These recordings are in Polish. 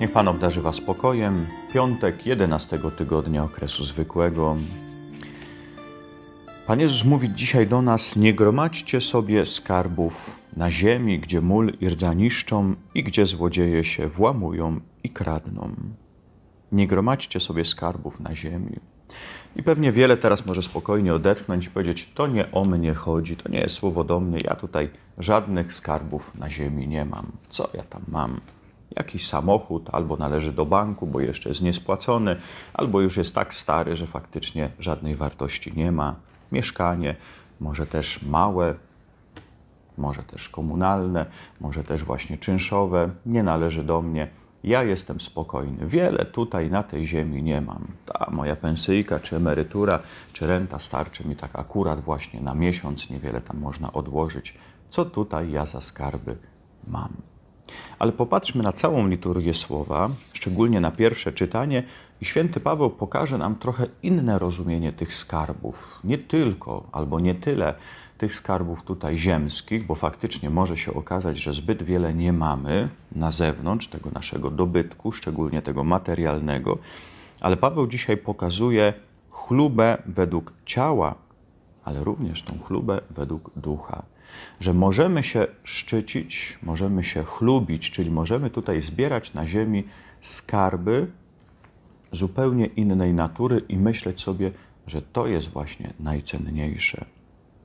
Niech Pan obdarzy Was spokojem. Piątek 11 tygodnia okresu zwykłego. Pan Jezus mówi dzisiaj do nas: Nie gromadźcie sobie skarbów na ziemi, gdzie mól i rdza niszczą i gdzie złodzieje się włamują i kradną. Nie gromadźcie sobie skarbów na ziemi. I pewnie wiele teraz może spokojnie odetchnąć i powiedzieć: To nie o mnie chodzi, to nie jest słowo do mnie, ja tutaj żadnych skarbów na ziemi nie mam. Co ja tam mam? jakiś samochód albo należy do banku, bo jeszcze jest niespłacony, albo już jest tak stary, że faktycznie żadnej wartości nie ma, mieszkanie, może też małe, może też komunalne, może też właśnie czynszowe, nie należy do mnie. Ja jestem spokojny. Wiele tutaj na tej ziemi nie mam. Ta moja pensyjka, czy emerytura, czy renta starczy mi tak akurat właśnie na miesiąc, niewiele tam można odłożyć. Co tutaj ja za skarby mam? Ale popatrzmy na całą liturgię słowa, szczególnie na pierwsze czytanie, i święty Paweł pokaże nam trochę inne rozumienie tych skarbów. Nie tylko albo nie tyle tych skarbów tutaj ziemskich, bo faktycznie może się okazać, że zbyt wiele nie mamy na zewnątrz tego naszego dobytku, szczególnie tego materialnego. Ale Paweł dzisiaj pokazuje chlubę według ciała, ale również tą chlubę według ducha że możemy się szczycić, możemy się chlubić, czyli możemy tutaj zbierać na ziemi skarby zupełnie innej natury i myśleć sobie, że to jest właśnie najcenniejsze.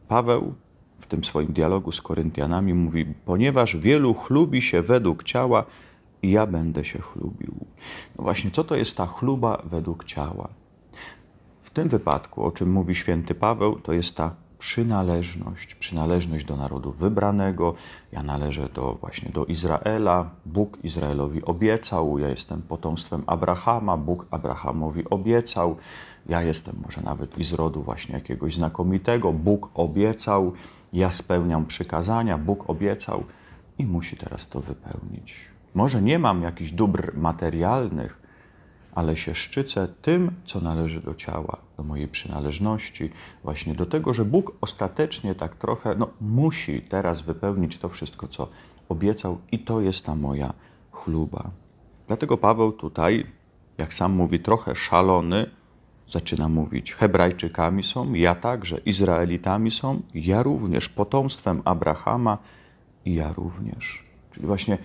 Paweł w tym swoim dialogu z Koryntianami mówi: Ponieważ wielu chlubi się według ciała, i ja będę się chlubił. No właśnie, co to jest ta chluba według ciała? W tym wypadku, o czym mówi święty Paweł, to jest ta przynależność, przynależność do narodu wybranego. Ja należę do, właśnie do Izraela. Bóg Izraelowi obiecał, ja jestem potomstwem Abrahama, Bóg Abrahamowi obiecał. Ja jestem może nawet i z rodu właśnie jakiegoś znakomitego. Bóg obiecał, ja spełniam przykazania, Bóg obiecał i musi teraz to wypełnić. Może nie mam jakichś dóbr materialnych, ale się szczycę tym, co należy do ciała do mojej przynależności, właśnie do tego, że Bóg ostatecznie tak trochę no, musi teraz wypełnić to wszystko, co obiecał, i to jest ta moja chluba. Dlatego Paweł tutaj, jak sam mówi, trochę szalony, zaczyna mówić: Hebrajczykami są, ja także, Izraelitami są, ja również, potomstwem Abrahama, i ja również. Czyli właśnie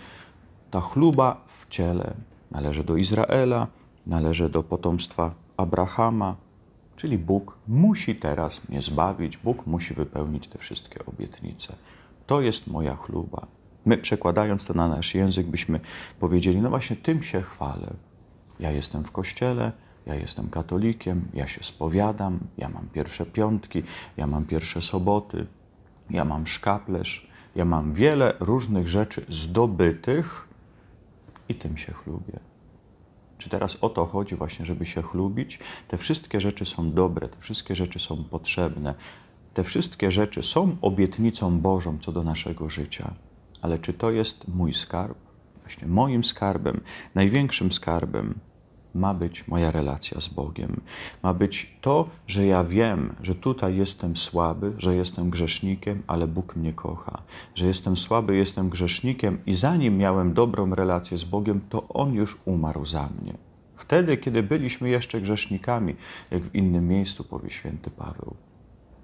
ta chluba w ciele należy do Izraela, należy do potomstwa Abrahama, Czyli Bóg musi teraz mnie zbawić, Bóg musi wypełnić te wszystkie obietnice. To jest moja chluba. My, przekładając to na nasz język, byśmy powiedzieli: No właśnie, tym się chwalę. Ja jestem w kościele, ja jestem katolikiem, ja się spowiadam, ja mam pierwsze piątki, ja mam pierwsze soboty, ja mam szkaplerz, ja mam wiele różnych rzeczy zdobytych i tym się chlubię. Czy teraz o to chodzi właśnie, żeby się chlubić? Te wszystkie rzeczy są dobre, te wszystkie rzeczy są potrzebne. Te wszystkie rzeczy są obietnicą Bożą co do naszego życia. Ale czy to jest mój skarb? Właśnie moim skarbem, największym skarbem, ma być moja relacja z Bogiem. Ma być to, że ja wiem, że tutaj jestem słaby, że jestem grzesznikiem, ale Bóg mnie kocha. Że jestem słaby, jestem grzesznikiem i zanim miałem dobrą relację z Bogiem, to On już umarł za mnie. Wtedy, kiedy byliśmy jeszcze grzesznikami, jak w innym miejscu powie święty Paweł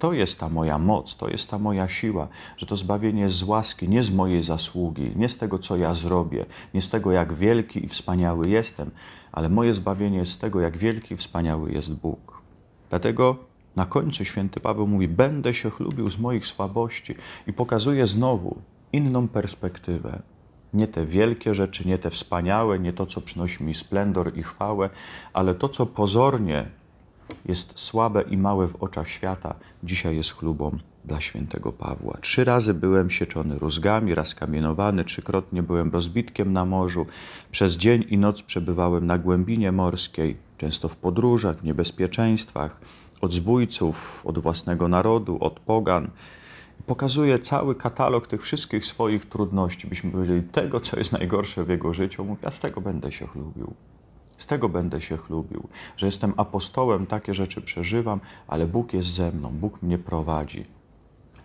to jest ta moja moc, to jest ta moja siła, że to zbawienie jest z łaski, nie z mojej zasługi, nie z tego, co ja zrobię, nie z tego, jak wielki i wspaniały jestem, ale moje zbawienie jest z tego, jak wielki i wspaniały jest Bóg. Dlatego na końcu święty Paweł mówi: Będę się chlubił z moich słabości i pokazuje znowu inną perspektywę. Nie te wielkie rzeczy, nie te wspaniałe, nie to, co przynosi mi splendor i chwałę, ale to, co pozornie jest słabe i małe w oczach świata, dzisiaj jest chlubą dla świętego Pawła. Trzy razy byłem sieczony rózgami, raz kamienowany, trzykrotnie byłem rozbitkiem na morzu. Przez dzień i noc przebywałem na głębinie morskiej, często w podróżach, w niebezpieczeństwach, od zbójców, od własnego narodu, od pogan. Pokazuje cały katalog tych wszystkich swoich trudności, byśmy powiedzieli tego, co jest najgorsze w jego życiu. Mówi, ja z tego będę się chlubił. Z tego będę się chlubił, że jestem apostołem, takie rzeczy przeżywam, ale Bóg jest ze mną, Bóg mnie prowadzi.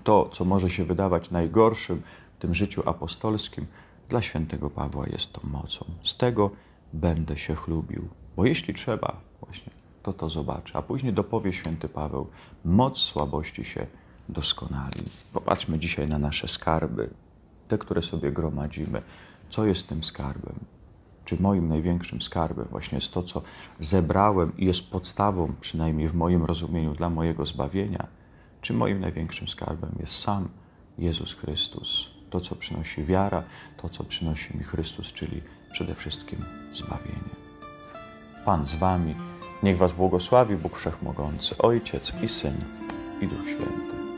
To, co może się wydawać najgorszym w tym życiu apostolskim, dla świętego Pawła jest to mocą. Z tego będę się chlubił, bo jeśli trzeba, właśnie to to zobaczy. A później dopowie święty Paweł, moc słabości się doskonali. Popatrzmy dzisiaj na nasze skarby, te, które sobie gromadzimy. Co jest tym skarbem? czy moim największym skarbem właśnie jest to, co zebrałem i jest podstawą, przynajmniej w moim rozumieniu, dla mojego zbawienia, czy moim największym skarbem jest sam Jezus Chrystus, to, co przynosi wiara, to, co przynosi mi Chrystus, czyli przede wszystkim zbawienie. Pan z Wami, niech Was błogosławi Bóg Wszechmogący, Ojciec i Syn i Duch Święty.